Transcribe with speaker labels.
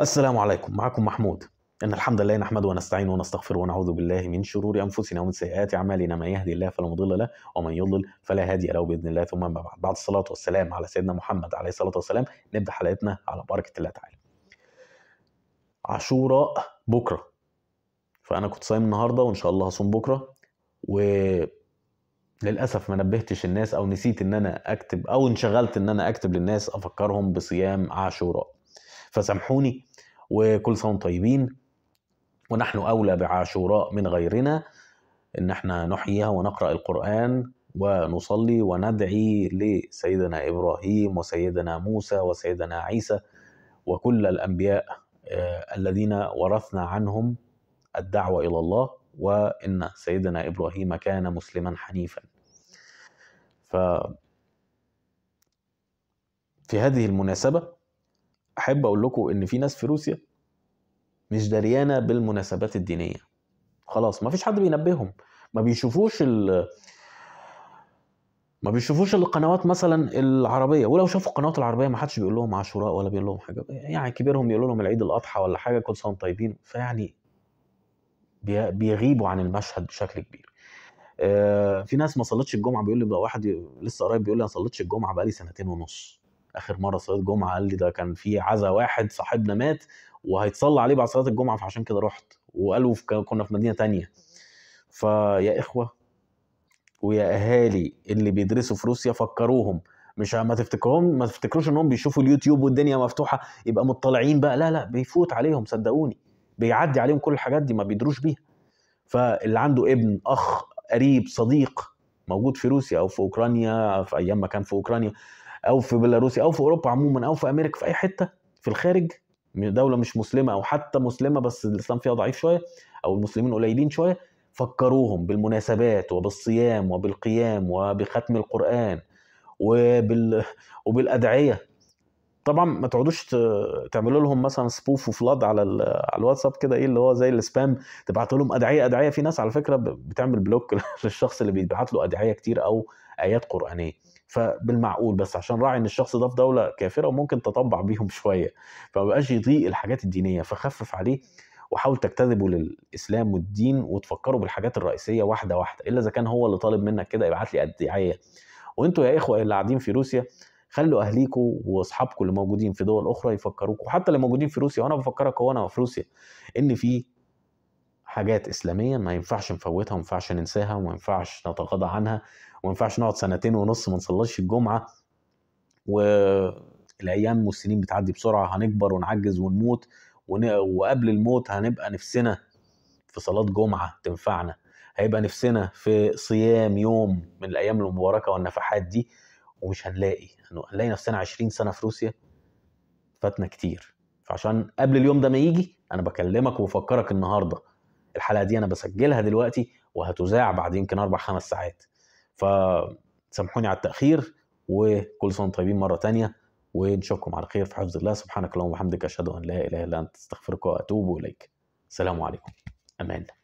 Speaker 1: السلام عليكم معكم محمود إن الحمد لله نحمده ونستعين ونستغفر ونعوذ بالله من شرور أنفسنا ومن سيئات أعمالنا من يهدي الله فلا مضل له ومن يضلل فلا هادي له بإذن الله ثم أما بعد بعد الصلاة والسلام على سيدنا محمد عليه الصلاة والسلام نبدأ حلقتنا على بركة الله تعالى عاشوراء بكرة فأنا كنت صايم النهاردة وإن شاء الله هصوم بكرة و للاسف ما نبهتش الناس او نسيت ان انا اكتب او انشغلت ان انا اكتب للناس افكرهم بصيام عاشوراء فسامحوني وكل سنه طيبين ونحن اولى بعاشوراء من غيرنا ان احنا نحييها ونقرا القران ونصلي وندعي لسيدنا ابراهيم وسيدنا موسى وسيدنا عيسى وكل الانبياء آه، الذين ورثنا عنهم الدعوه الى الله وان سيدنا ابراهيم كان مسلما حنيفا. ف في هذه المناسبه احب اقول لكم ان في ناس في روسيا مش دريانه بالمناسبات الدينيه خلاص ما فيش حد بينبههم ما بيشوفوش ال ما بيشوفوش القنوات مثلا العربيه ولو شافوا القنوات العربيه ما حدش بيقول لهم عاشوراء ولا بيقول لهم حاجه يعني كبيرهم بيقول لهم العيد الاضحى ولا حاجه كل سنه طيبين فيعني بيغيبوا عن المشهد بشكل كبير آه، في ناس ما صلتش الجمعه بيقول لي بقى واحد لسه قريب بيقول لي انا صليتش الجمعه بقالي سنتين ونص اخر مره صلاه جمعه قال لي ده كان في عزا واحد صاحبنا مات وهيتصلى عليه بعد صلاه الجمعه فعشان كده رحت وقالوا كنا في مدينه تانية فيا اخوه ويا اهالي اللي بيدرسوا في روسيا فكروهم مش ما تفتكرهم ما تفتكروش انهم بيشوفوا اليوتيوب والدنيا مفتوحه يبقى مطلعين بقى لا لا بيفوت عليهم صدقوني بيعدي عليهم كل الحاجات دي ما بيدروش بيها فاللي عنده ابن اخ قريب صديق موجود في روسيا او في اوكرانيا في ايام ما كان في اوكرانيا او في بيلاروسيا او في اوروبا عموما او في امريكا في اي حته في الخارج دوله مش مسلمه او حتى مسلمه بس الاسلام فيها ضعيف شويه او المسلمين قليلين شويه فكروهم بالمناسبات وبالصيام وبالقيام وبختم القران وبال وبالادعيه طبعا ما تقعدوش تعملوا لهم مثلا سبوف وفلاد على على الواتساب كده ايه اللي هو زي السبام تبعت لهم ادعيه ادعيه في ناس على فكره بتعمل بلوك للشخص اللي بيبعت له ادعيه كتير او ايات قرانيه فبالمعقول بس عشان راعي ان الشخص ده في دوله كافره وممكن تطبع بيهم شويه فما بقاش يضيق الحاجات الدينيه فخفف عليه وحاول تجتذبه للاسلام والدين وتفكره بالحاجات الرئيسيه واحده واحده الا اذا كان هو اللي طالب منك كده يبعت لي الدعايه وانتوا يا اخوه اللي قاعدين في روسيا خلوا اهليكوا واصحابكم اللي موجودين في دول اخرى يفكروكوا حتى اللي موجودين في روسيا وانا بفكرك هو انا في روسيا ان في حاجات اسلاميه ما ينفعش نفوتها وما ينفعش ننساها وما ينفعش نتغاضى عنها وما ينفعش نقعد سنتين ونص ما نصليش الجمعه والايام والسنين بتعدي بسرعه هنكبر ونعجز ونموت وقبل الموت هنبقى نفسنا في صلاه جمعه تنفعنا هيبقى نفسنا في صيام يوم من الايام المباركه والنفحات دي ومش هنلاقي هنلاقي نفسنا 20 سنه في روسيا فاتنا كتير فعشان قبل اليوم ده ما يجي انا بكلمك وبفكرك النهارده الحلقه دي انا بسجلها دلوقتي وهتذاع بعد يمكن اربع خمس ساعات فسامحوني على التاخير وكل سنه طيبين مره تانية ونشوفكم على خير في حفظ الله سبحانك اللهم وبحمدك اشهد ان لا اله الا انت استغفرك واتوب اليك السلام عليكم امان